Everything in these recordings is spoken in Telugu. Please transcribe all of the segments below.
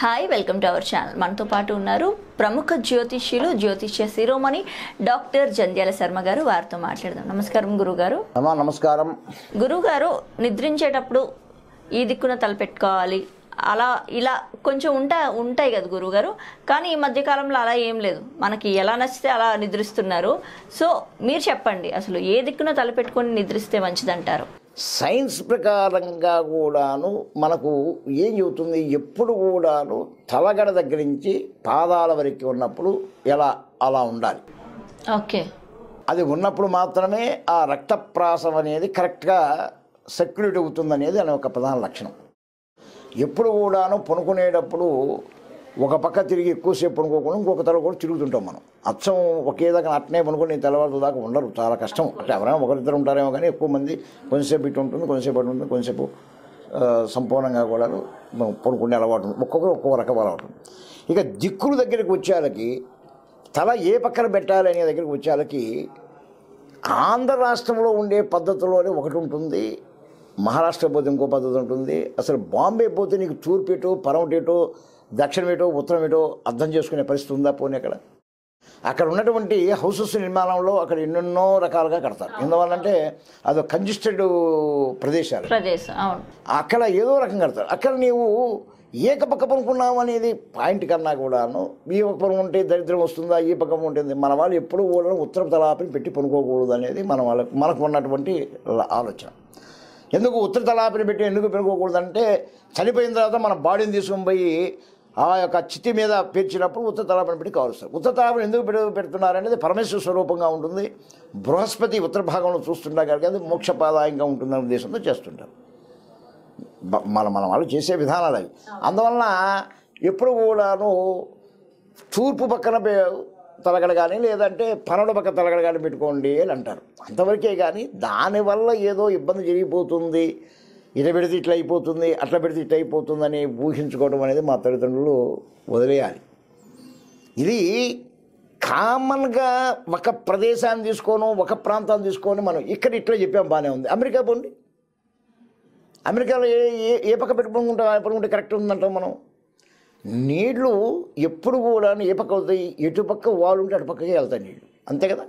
hi welcome to our channel మనతో పాటు ఉన్నారు ప్రముఖ జ్యోతిష్యులు జ్యోతిష్య శిరోమణి డాక్టర్ జంధ్యాల శర్మ గారు వారితో మాట్లాడదాం నమస్కారం గురుగారు నమస్కారం గురుగారు నిద్రించేటప్పుడు ఈ దిక్కున తలపెట్టుకోవాలి అలా ఇలా కొంచెం ఉంటా ఉంటాయి కదా గురుగారు కానీ ఈ మధ్యకాలంలో అలా ఏం లేదు మనకి ఎలా నచ్చితే అలా నిద్రిస్తున్నారు సో మీరు చెప్పండి అసలు ఏ దిక్కున తలపెట్టుకొని నిద్రిస్తే మంచిదంటారు సైన్స్ ప్రకారంగా కూడాను మనకు ఏం చెబుతుంది ఎప్పుడు కూడాను తలగడ దగ్గర నుంచి పాదాల వరకు ఉన్నప్పుడు ఎలా అలా ఉండాలి ఓకే అది ఉన్నప్పుడు మాత్రమే ఆ రక్తప్రాసం అనేది కరెక్ట్గా సెక్యూరిటీ అవుతుందనేది అనే ఒక ప్రధాన లక్షణం ఎప్పుడు కూడాను పనుకునేటప్పుడు ఒక పక్క తిరిగి ఎక్కువసేపు పనుకోకుండా ఇంకొక తల కూడా తిరుగుతుంటాం మనం అచ్చం ఒకే దాకా అట్నే పనుకొని నేను తెల్లవారు దాకా ఉండరు చాలా కష్టం అంటే ఎవరైనా ఒకరిద్దరు ఉంటారేమో కానీ ఎక్కువ మంది కొంచెంసేపు ఇటు ఉంటుంది కొంచెంసేపు అటు ఉంటుంది కొంచెంసేపు సంపూర్ణంగా కూడా పడుకునే అలవాటు ఒక్కొక్కరు ఒక్కొక్క రకం అలవాటు ఇక దిక్కుల దగ్గరికి వచ్చేళ్ళకి తల ఏ పక్కన పెట్టాలి అనే దగ్గరికి వచ్చేళ్ళకి ఆంధ్ర రాష్ట్రంలో ఉండే పద్ధతిలోనే ఒకటి ఉంటుంది మహారాష్ట్ర పోతే ఇంకో పద్ధతి ఉంటుంది అసలు బాంబే పోతే నీకు తూర్పు ఎటో పరమటి దక్షిణం ఎటో ఉత్తరం ఎటో అర్థం చేసుకునే పరిస్థితి ఉందా పోనీ అక్కడ అక్కడ ఉన్నటువంటి హౌసెస్ నిర్మాణంలో అక్కడ ఎన్నెన్నో రకాలుగా కడతారు ఎందువల్లంటే అది కంజిస్టెడ్ ప్రదేశాలు అక్కడ ఏదో రకం కడతారు అక్కడ నీవు ఏకపక్క పక్క పనుకున్నావు అనేది పాయింట్ కన్నా కూడాను ఈ పక్క ఉంటే దరిద్రం వస్తుందా ఈ పక్క ఉంటుంది మన వాళ్ళు ఎప్పుడు ఊళ్ళో ఉత్తర తలాపిని పెట్టి పనుకోకూడదు అనేది మన వాళ్ళకి మనకు ఉన్నటువంటి ఆలోచన ఎందుకు ఉత్తర తలాపిని పెట్టి ఎందుకు పెరుగుకోకూడదంటే చనిపోయిన తర్వాత మన బాడీని తీసుకుని పోయి ఆ యొక్క చితి మీద పేర్చినప్పుడు ఉత్తర తలాపన పెట్టి కావలుస్తారు ఉత్తర తలాపన ఎందుకు పెడుతున్నారు అనేది పరమేశ్వర స్వరూపంగా ఉంటుంది బృహస్పతి ఉత్తర భాగంలో చూస్తుంటా కనుక అది మోక్షపాదాయంగా ఉంటుందనే ఉద్దేశంతో చేస్తుంటారు మన మన వాళ్ళు చేసే విధానాలు అవి అందువలన ఎప్పుడు కూడాను తూర్పు పక్కన తలగడ కానీ లేదంటే పక్క తలగడ కానీ పెట్టుకోండి అని అంటారు అంతవరకే కానీ దానివల్ల ఏదో ఇబ్బంది జరిగిపోతుంది ఇట పెడితే ఇట్లా అయిపోతుంది అట్లా పెడితే ఇట్లా అయిపోతుందని ఊహించుకోవడం అనేది మా తల్లిదండ్రులు వదిలేయాలి ఇది కామన్గా ఒక ప్రదేశాన్ని తీసుకోను ఒక ప్రాంతాన్ని తీసుకొని మనం ఇక్కడ ఇట్లా చెప్పాం బాగానే ఉంది అమెరికా పోండి అమెరికాలో ఏ ఏ ఏ పక్క ఆ పెట్టుకుంటే కరెక్ట్ ఉందంటాం మనం నీళ్లు ఎప్పుడు కూడా ఏ పక్క అవుతాయి ఎటు పక్క వాళ్ళు ఉంటే అటు పక్కకే వెళ్తాయి నీళ్లు అంతే కదా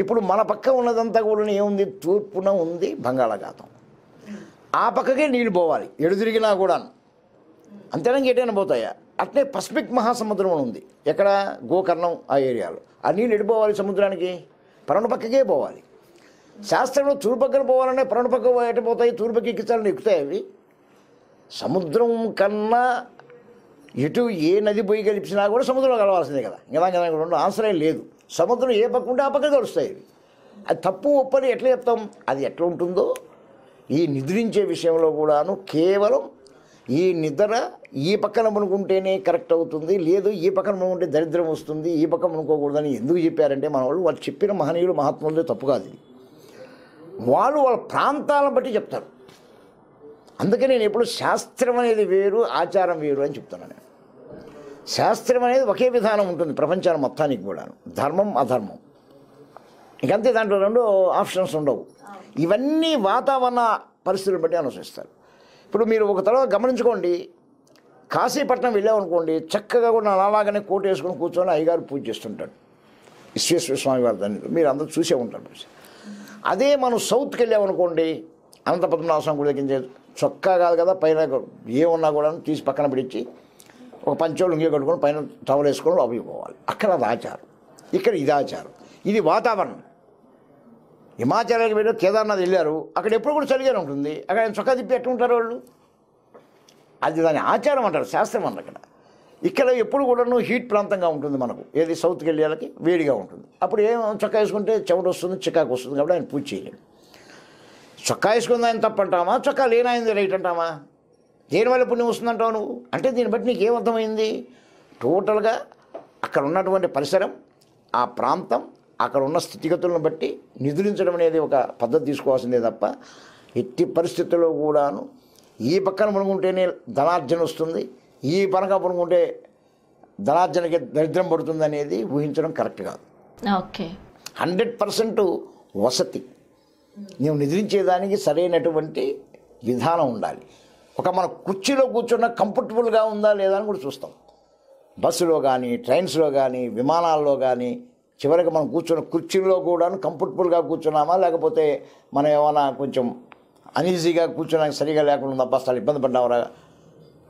ఇప్పుడు మన పక్క ఉన్నదంతా కూడా ఏముంది తూర్పున ఉంది బంగాళాఖాతం ఆ పక్కకే నీళ్ళు పోవాలి ఎడు తిరిగినా కూడా అంతేనా ఎటైనా పోతాయా అట్లే పసిఫిక్ మహాసముద్రం అని ఉంది ఎక్కడ గోకర్ణం ఆ ఏరియాలో ఆ నీళ్ళు ఎడిపోవాలి సముద్రానికి పరణ పక్కకే పోవాలి శాస్త్రంలో తూర్పు పక్కన పోవాలనే పరణ పక్క ఎటు పోతాయి తూర్పుకి ఎక్కించాలని ఎక్కుతాయి అవి సముద్రం కన్నా ఎటు ఏ నది పోయి కలిపినా కూడా సముద్రంలో కలవాల్సిందే కదా ఇంకా కదా రెండు ఆన్సరే లేదు సముద్రం ఏ పక్క ఉంటే ఆ పక్కకి కలుస్తాయి అది తప్పు ఒప్పని ఎట్లా చెప్తాం అది ఎట్లా ఉంటుందో ఈ నిద్రించే విషయంలో కూడాను కేవలం ఈ నిద్ర ఈ పక్కన పనుకుంటేనే కరెక్ట్ అవుతుంది లేదు ఈ పక్కన మునుకుంటే దరిద్రం వస్తుంది ఈ పక్కన అనుకోకూడదని ఎందుకు చెప్పారంటే మన వాళ్ళు వాళ్ళు చెప్పిన మహనీయులు మహాత్ములు తప్పు కాదు వాళ్ళు వాళ్ళ ప్రాంతాలను బట్టి చెప్తారు అందుకే నేను ఎప్పుడు శాస్త్రం అనేది వేరు ఆచారం వేరు అని చెప్తున్నాను నేను శాస్త్రం అనేది ఒకే విధానం ఉంటుంది ప్రపంచాన్ని మొత్తానికి కూడా ధర్మం అధర్మం ఇంకంతే దాంట్లో రెండు ఆప్షన్స్ ఉండవు ఇవన్నీ వాతావరణ పరిస్థితులను బట్టి అనుసరిస్తారు ఇప్పుడు మీరు ఒక తర్వాత గమనించుకోండి కాశీపట్నం వెళ్ళామనుకోండి చక్కగా కూడా అలాగానే కోట వేసుకుని కూర్చొని అయ్యగారు పూజ చేస్తుంటాడు విశ్వేశ్వర స్వామి వారి దాన్ని మీరు అందరూ చూసే ఉంటారు అదే మనం సౌత్కి వెళ్ళామనుకోండి అనంతపద్మనాభ స్వామి కూడా దగ్గర చొక్కా కాదు కదా పైన ఏమున్నా కూడా తీసి పక్కన పిడిచి ఒక పంచోళ్ళు ఇంకే కట్టుకొని పైన టవల్ వేసుకొని లోపలికి పోవాలి అక్కడ అది ఆచారం ఇక్కడ ఇది ఆచారం ఇది వాతావరణం హిమాచలానికి వెళ్ళి కేదార్నాథ్ వెళ్ళారు అక్కడ ఎప్పుడు కూడా చలిగానే ఉంటుంది అక్కడ ఆయన చొక్కా తిప్పి ఉంటారు వాళ్ళు అది దాని ఆచారం అంటారు శాస్త్రం అంటారు అక్కడ ఇక్కడ ఎప్పుడు కూడాను హీట్ ప్రాంతంగా ఉంటుంది మనకు ఏది సౌత్కి వెళ్ళేళ్ళకి వేడిగా ఉంటుంది అప్పుడు ఏం చొక్కా వేసుకుంటే చెమట వస్తుంది చికాకు వస్తుంది కాబట్టి ఆయన పూజ చేయలేదు చొక్కా వేసుకుందని తప్పంటామా చొక్కా లేనాయింది రైట్ అంటామా దేనివల్ల పుణ్యం వస్తుందంటావు నువ్వు అంటే దీన్ని బట్టి నీకు ఏమర్థమైంది టోటల్గా అక్కడ ఉన్నటువంటి పరిసరం ఆ ప్రాంతం అక్కడ ఉన్న స్థితిగతులను బట్టి నిధులించడం అనేది ఒక పద్ధతి తీసుకోవాల్సిందే తప్ప ఎట్టి పరిస్థితుల్లో కూడాను ఈ పక్కన పనుకుంటేనే ధనార్జన వస్తుంది ఈ పనక పనుకుంటే ధనార్జనకి దరిద్రం పడుతుంది అనేది ఊహించడం కరెక్ట్ కాదు ఓకే హండ్రెడ్ పర్సెంట్ వసతి నీవు నిద్రించేదానికి సరైనటువంటి విధానం ఉండాలి ఒక మన కుర్చీలో కూర్చున్న కంఫర్టబుల్గా ఉందా లేదా అని కూడా చూస్తాం బస్సులో కానీ ట్రైన్స్లో కానీ విమానాల్లో కానీ చివరికి మనం కూర్చున్న కుర్చీలో కూడా కంఫర్టబుల్గా కూర్చున్నామా లేకపోతే మనం ఏమైనా కొంచెం అన్ఈజీగా కూర్చున్నాక సరిగా లేకుండా బస్సులు ఇబ్బంది పడ్డావరా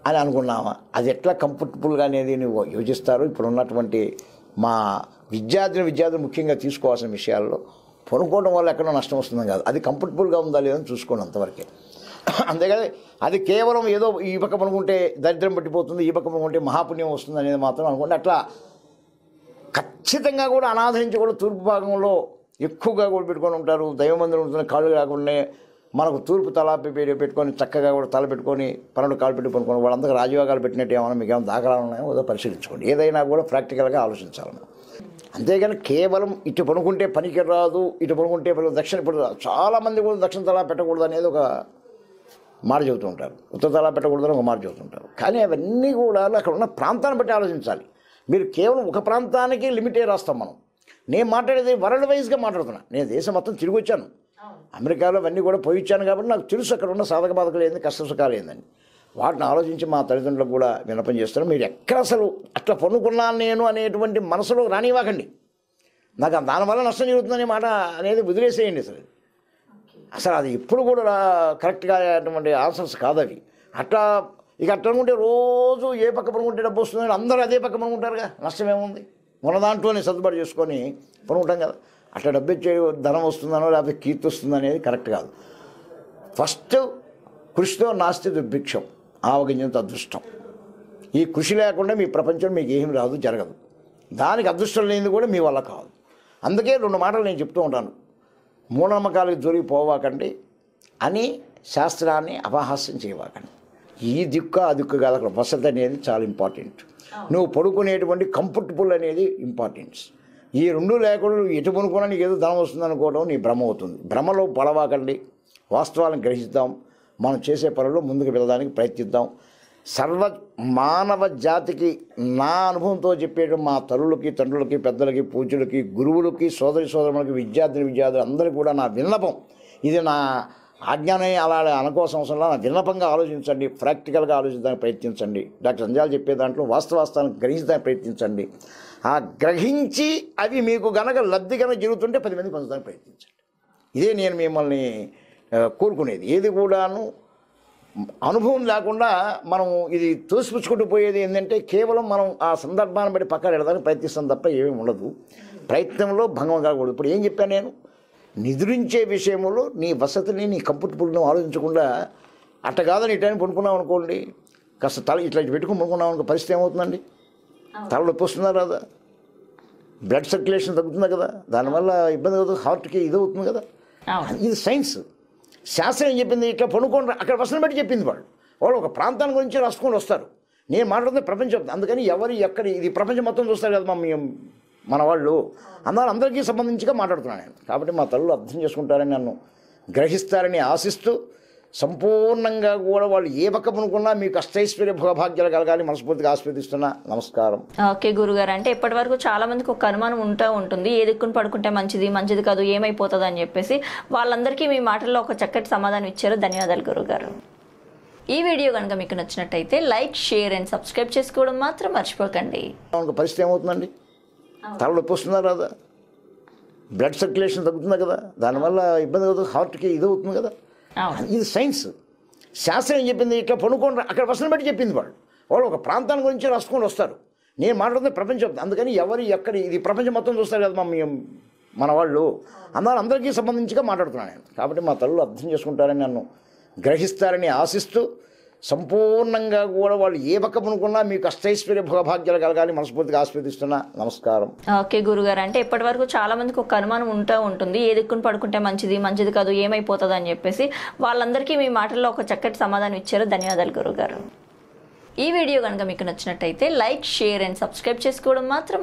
అని అనుకున్నామా అది ఎట్లా కంఫర్టబుల్గా అనేది నువ్వు యోచిస్తారు ఇప్పుడు ఉన్నటువంటి మా విద్యార్థిని విద్యార్థులు ముఖ్యంగా తీసుకోవాల్సిన విషయాల్లో కొనుక్కోవడం వల్ల ఎక్కడో నష్టం వస్తుందని కాదు అది కంఫర్టబుల్గా ఉందా లేదని చూసుకోండి అంతవరకే అంతేకాదు అది కేవలం ఏదో ఈ పక్క పనుకుంటే దరిద్రం పట్టిపోతుంది ఈ పక్క పనుకుంటే మహాపుణ్యం వస్తుంది అనేది మాత్రం అనుకోండి అట్లా ఖచ్చితంగా కూడా అనాథించి కూడా తూర్పు భాగంలో ఎక్కువగా కూడా పెట్టుకొని ఉంటారు దైవమందిరం ఉంటుంది కాళ్ళు కాకుండా మనకు తూర్పు తలాపి పెట్టుకొని చక్కగా కూడా తల పెట్టుకొని పన్నెండు కాలు పెట్టి పనుకోండి వాళ్ళందరూ రాజయోగాలు పెట్టినట్టు ఏమైనా మీకు ఏమైనా దాఖలాలు ఉన్నాయో ఏదో పరిశీలించుకోండి ఏదైనా కూడా ప్రాక్టికల్గా ఆలోచించాలి అంతేగాని కేవలం ఇటు పనుకుంటే పనికి రాదు ఇటు పనుకుంటే దక్షిణ ఇప్పుడు చాలామంది కూడా దక్షిణ తలా పెట్టకూడదు అనేది ఒక మాట చెబుతూ ఉంటారు ఉత్తర తలా పెట్టకూడదని ఒక మాట చెబుతుంటారు కానీ అవన్నీ కూడా అక్కడ ఉన్న ప్రాంతాన్ని బట్టి ఆలోచించాలి మీరు కేవలం ఒక ప్రాంతానికి లిమిటే రాస్తాం మనం నేను మాట్లాడేది వరల్డ్ వైజ్గా మాట్లాడుతున్నా నేను దేశం మొత్తం తిరిగి వచ్చాను అమెరికాలో అవన్నీ కూడా పోయి వచ్చాను కాబట్టి నాకు తెలుసు అక్కడ ఉన్న సాధక బాధకలు ఏంది కష్ట సుఖాలు ఏందని వాటిని ఆలోచించి మా తల్లిదండ్రులకు కూడా వినపం చేస్తాను మీరు ఎక్కడ అసలు అట్లా పనుకున్నాను నేను అనేటువంటి మనసులో రానివ్వకండి నాకు దానివల్ల నష్టం జరుగుతుందనే మాట అనేది వదిలేసేయండి అసలు అసలు అది ఇప్పుడు కూడా కరెక్ట్గా అటువంటి ఆన్సర్స్ కాదు అవి అట్లా ఇక అట్లా అనుకుంటే రోజు ఏ పక్క పనుకుంటే డబ్బు వస్తుందని అందరూ అదే పక్క పనుకుంటారుగా నష్టం ఏముంది మన దాంట్లోనే సర్దుబాటు చేసుకొని పనుకుంటాం కదా అట్లా డబ్బు ఇచ్చే ధనం వస్తుందనో లేకపోతే కీర్తి వస్తుందనేది కరెక్ట్ కాదు ఫస్ట్ కృషితో నాస్తి దుర్భిక్షం ఆవగింజంత అదృష్టం ఈ కృషి లేకుండా మీ ప్రపంచం మీకు ఏం రాదు జరగదు దానికి అదృష్టం లేనిది కూడా మీ వల్ల కాదు అందుకే రెండు మాటలు నేను చెప్తూ ఉంటాను మూఢనమ్మకాలకు దొరికిపోవాకండి పోవాకండి అని శాస్త్రాన్ని అపహాస్యం చేయవాకండి ఈ దిక్కు ఆ దిక్కు కాదు అక్కడ వసతి అనేది చాలా ఇంపార్టెంట్ నువ్వు పడుకునేటువంటి కంఫర్టబుల్ అనేది ఇంపార్టెంట్స్ ఈ రెండు లేకుండా నువ్వు ఎటు పనుకున్నా నీకు ఏదో ధనం వస్తుంది అనుకోవడం నీ భ్రమ అవుతుంది భ్రమలో పడవాకండి వాస్తవాలను గ్రహిస్తాం మనం చేసే పనుల్లో ముందుకు వెళ్ళడానికి ప్రయత్నిద్దాం సర్వ మానవ జాతికి నా అనుభవంతో చెప్పేట మా తల్లులకి తండ్రులకి పెద్దలకి పూజలకి గురువులకి సోదరి సోదరులకి విద్యార్థిని విద్యార్థులు అందరికీ కూడా నా విన్నపం ఇది నా ఆజ్ఞానే అలా సంవత్సరంలో నా విన్నపంగా ఆలోచించండి ప్రాక్టికల్గా ఆలోచించడానికి ప్రయత్నించండి డాక్టర్ సంజాలు చెప్పే దాంట్లో వాస్తవాస్తాన్ని గ్రహించడానికి ప్రయత్నించండి ఆ గ్రహించి అవి మీకు గనక లబ్ధి కనుక జరుగుతుంటే పది మంది పొందడానికి ప్రయత్నించండి ఇదే నేను మిమ్మల్ని కోరుకునేది ఏది కూడాను అనుభవం లేకుండా మనం ఇది తోసిపుచ్చుకుంటూ పోయేది ఏంటంటే కేవలం మనం ఆ సందర్భాన్ని బట్టి పక్కన వెళ్ళడానికి ప్రయత్నిస్తాం తప్ప ఏమీ ఉండదు ప్రయత్నంలో భంగం కాకూడదు ఇప్పుడు ఏం చెప్పాను నేను నిద్రించే విషయంలో నీ వసతిని నీ కంఫర్టబుల్ని ఆలోచించకుండా అట్ట కాదని ఇటు పడుకున్నాం అనుకోండి కాస్త తల ఇట్లా పెట్టుకుని పడుకున్నాం అనుకో పరిస్థితి ఏమవుతుందండి తల నొప్పి వస్తుందా బ్లడ్ సర్క్యులేషన్ తగ్గుతుంది కదా దానివల్ల ఇబ్బంది కదా హార్ట్కి ఇది అవుతుంది కదా ఇది సైన్స్ శాస్త్రం ఏం చెప్పింది ఇట్లా పనుకోండి అక్కడ వసనం పెట్టి చెప్పింది వాళ్ళు వాళ్ళు ఒక ప్రాంతాన్ని గురించి రాసుకొని వస్తారు నేను మాట్లాడుతుంది ప్రపంచం అందుకని ఎవరు ఎక్కడ ఇది ప్రపంచం మొత్తం చూస్తారు కదా మా మన వాళ్ళు అందరూ అందరికీ సంబంధించిగా మాట్లాడుతున్నాను నేను కాబట్టి మా తల్లు అర్థం చేసుకుంటారని నన్ను గ్రహిస్తారని ఆశిస్తూ సంపూర్ణంగా కూడా వాళ్ళు ఏ పక్క పనుకున్నా మీకు అష్టైశ్వర్య భోగభాగ్యాలు కలగాలి మనస్ఫూర్తిగా ఆస్వాదిస్తున్నా నమస్కారం ఓకే గురుగారు అంటే ఇప్పటి వరకు చాలా మందికి ఒక అనుమానం ఉంటూ ఉంటుంది ఏ దిక్కును పడుకుంటే మంచిది మంచిది కాదు ఏమైపోతుంది అని చెప్పేసి వాళ్ళందరికీ మీ మాటల్లో ఒక చక్కటి సమాధానం ఇచ్చారు ధన్యవాదాలు గురుగారు ఈ వీడియో కనుక మీకు నచ్చినట్టయితే లైక్ షేర్ అండ్ సబ్స్క్రైబ్ చేసుకోవడం మాత్రం మర్చిపోకండి పరిస్థితి ఏమవుతుందండి తలనొప్పి వస్తుందా కదా బ్లడ్ సర్క్యులేషన్ తగ్గుతుంది కదా దానివల్ల ఇబ్బంది కదా హార్ట్కి ఇది అవుతుంది కదా ఇది సైన్స్ శాస్త్రం ఏం చెప్పింది ఇక్కడ పనుకోండి అక్కడ వసన బట్టి చెప్పింది వాళ్ళు వాళ్ళు ఒక ప్రాంతాన్ని గురించి రాసుకొని వస్తారు నేను మాట్లాడుతుంది ప్రపంచం అందుకని ఎవరు ఎక్కడ ఇది ప్రపంచం మొత్తం చూస్తారు కదా మా మన వాళ్ళు అందరూ అందరికీ సంబంధించిగా మాట్లాడుతున్నాను నేను కాబట్టి మా తల్లు అర్థం చేసుకుంటారని నన్ను గ్రహిస్తారని ఆశిస్తూ సంపూర్ణంగా కూడా వాళ్ళు ఏ పక్క పనుకున్నా మీకు అష్టైశ్వర్య భోగభాగ్యాలు కలగాలి మనస్ఫూర్తిగా ఆస్వాదిస్తున్నా నమస్కారం ఓకే గురుగారు అంటే ఇప్పటి వరకు చాలా మందికి ఒక అనుమానం ఉంటూ ఉంటుంది ఏ దిక్కును పడుకుంటే మంచిది మంచిది కాదు ఏమైపోతుంది అని చెప్పేసి వాళ్ళందరికీ మీ మాటల్లో ఒక చక్కటి సమాధానం ఇచ్చారు ధన్యవాదాలు గురుగారు ఈ వీడియో కనుక మీకు నచ్చినట్టయితే లైక్ షేర్ అండ్ సబ్స్క్రైబ్ చేసుకోవడం మాత్రం